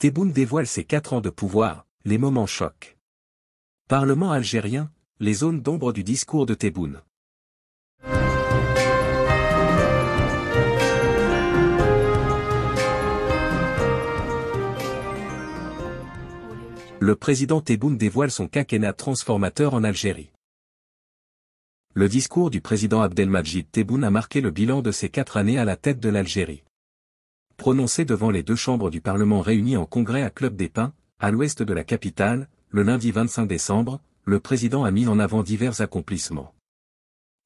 Tebboune dévoile ses quatre ans de pouvoir, les moments chocs. Parlement algérien, les zones d'ombre du discours de Tebboune. Le président Tebboune dévoile son quinquennat transformateur en Algérie. Le discours du président Abdelmadjid Tebboune a marqué le bilan de ses quatre années à la tête de l'Algérie. Prononcé devant les deux chambres du Parlement réunies en congrès à Club des Pins, à l'ouest de la capitale, le lundi 25 décembre, le président a mis en avant divers accomplissements.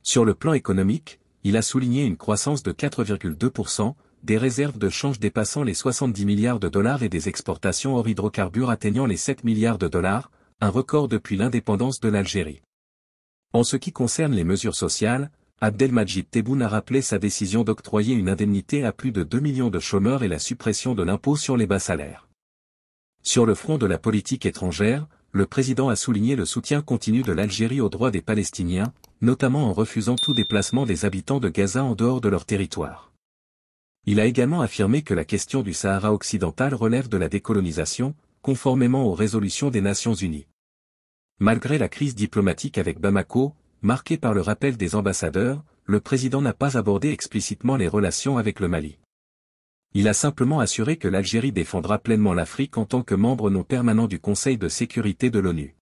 Sur le plan économique, il a souligné une croissance de 4,2%, des réserves de change dépassant les 70 milliards de dollars et des exportations hors hydrocarbures atteignant les 7 milliards de dollars, un record depuis l'indépendance de l'Algérie. En ce qui concerne les mesures sociales, Abdelmajid Tebboune a rappelé sa décision d'octroyer une indemnité à plus de 2 millions de chômeurs et la suppression de l'impôt sur les bas salaires. Sur le front de la politique étrangère, le président a souligné le soutien continu de l'Algérie aux droits des Palestiniens, notamment en refusant tout déplacement des habitants de Gaza en dehors de leur territoire. Il a également affirmé que la question du Sahara occidental relève de la décolonisation, conformément aux résolutions des Nations Unies. Malgré la crise diplomatique avec Bamako, Marqué par le rappel des ambassadeurs, le président n'a pas abordé explicitement les relations avec le Mali. Il a simplement assuré que l'Algérie défendra pleinement l'Afrique en tant que membre non permanent du Conseil de sécurité de l'ONU.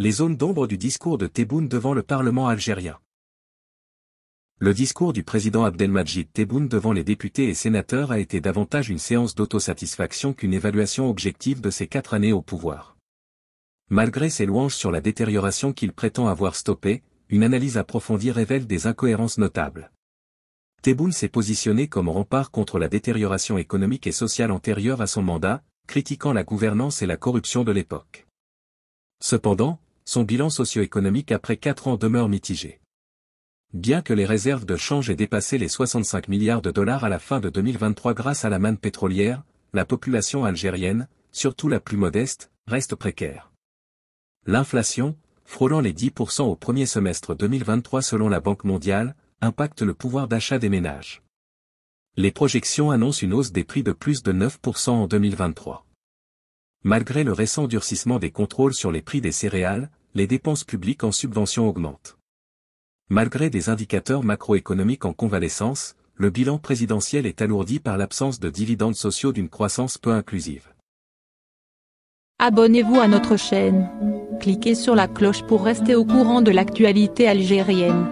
Les zones d'ombre du discours de Tebboune devant le Parlement algérien. Le discours du président Abdelmajid Tebboune devant les députés et sénateurs a été davantage une séance d'autosatisfaction qu'une évaluation objective de ses quatre années au pouvoir. Malgré ses louanges sur la détérioration qu'il prétend avoir stoppée, une analyse approfondie révèle des incohérences notables. Tebboune s'est positionné comme rempart contre la détérioration économique et sociale antérieure à son mandat, critiquant la gouvernance et la corruption de l'époque. Cependant, son bilan socio-économique après quatre ans demeure mitigé. Bien que les réserves de change aient dépassé les 65 milliards de dollars à la fin de 2023 grâce à la manne pétrolière, la population algérienne, surtout la plus modeste, reste précaire. L'inflation, frôlant les 10% au premier semestre 2023 selon la Banque mondiale, impacte le pouvoir d'achat des ménages. Les projections annoncent une hausse des prix de plus de 9% en 2023. Malgré le récent durcissement des contrôles sur les prix des céréales, les dépenses publiques en subvention augmentent. Malgré des indicateurs macroéconomiques en convalescence, le bilan présidentiel est alourdi par l'absence de dividendes sociaux d'une croissance peu inclusive. Abonnez-vous à notre chaîne. Cliquez sur la cloche pour rester au courant de l'actualité algérienne.